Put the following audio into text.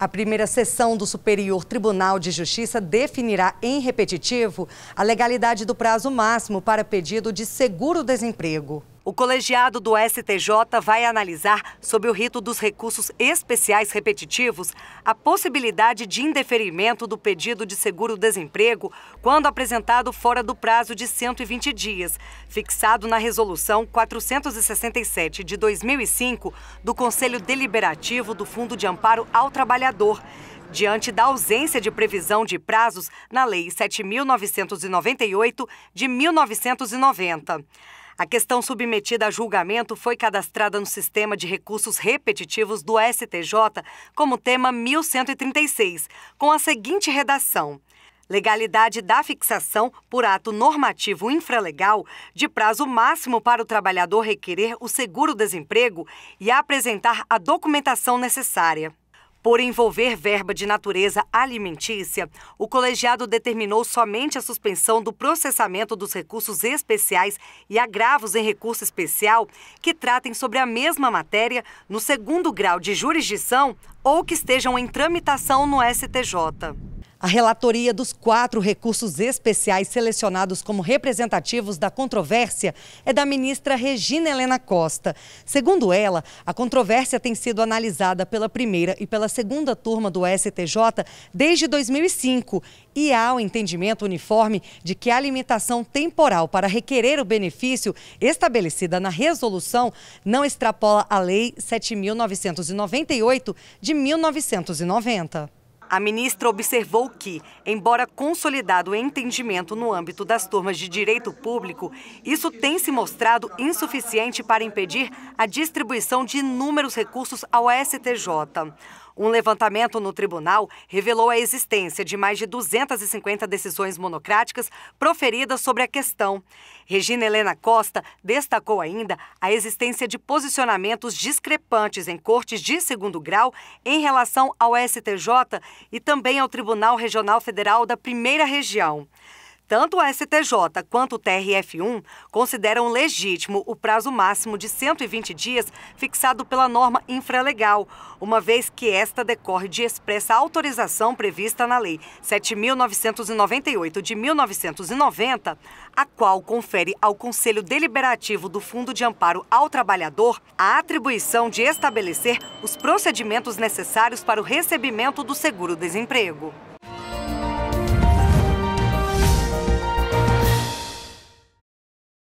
A primeira sessão do Superior Tribunal de Justiça definirá em repetitivo a legalidade do prazo máximo para pedido de seguro-desemprego. O colegiado do STJ vai analisar, sob o rito dos recursos especiais repetitivos, a possibilidade de indeferimento do pedido de seguro-desemprego quando apresentado fora do prazo de 120 dias, fixado na Resolução 467 de 2005 do Conselho Deliberativo do Fundo de Amparo ao Trabalhador diante da ausência de previsão de prazos na Lei 7.998 de 1990. A questão submetida a julgamento foi cadastrada no sistema de recursos repetitivos do STJ como tema 1136, com a seguinte redação: legalidade da fixação por ato normativo infralegal de prazo máximo para o trabalhador requerer o seguro-desemprego e apresentar a documentação necessária. Por envolver verba de natureza alimentícia, o colegiado determinou somente a suspensão do processamento dos recursos especiais e agravos em recurso especial que tratem sobre a mesma matéria no segundo grau de jurisdição ou que estejam em tramitação no STJ. A relatoria dos quatro recursos especiais selecionados como representativos da controvérsia é da ministra Regina Helena Costa. Segundo ela, a controvérsia tem sido analisada pela primeira e pela segunda turma do STJ desde 2005 e há o entendimento uniforme de que a limitação temporal para requerer o benefício estabelecida na resolução não extrapola a Lei 7.998 de 1990. A ministra observou que, embora consolidado o entendimento no âmbito das turmas de direito público, isso tem se mostrado insuficiente para impedir a distribuição de inúmeros recursos ao STJ. Um levantamento no tribunal revelou a existência de mais de 250 decisões monocráticas proferidas sobre a questão. Regina Helena Costa destacou ainda a existência de posicionamentos discrepantes em cortes de segundo grau em relação ao STJ e também ao Tribunal Regional Federal da Primeira Região. Tanto o STJ quanto o TRF1 consideram legítimo o prazo máximo de 120 dias fixado pela norma infralegal, uma vez que esta decorre de expressa autorização prevista na Lei 7.998 de 1990, a qual confere ao Conselho Deliberativo do Fundo de Amparo ao Trabalhador a atribuição de estabelecer os procedimentos necessários para o recebimento do seguro-desemprego.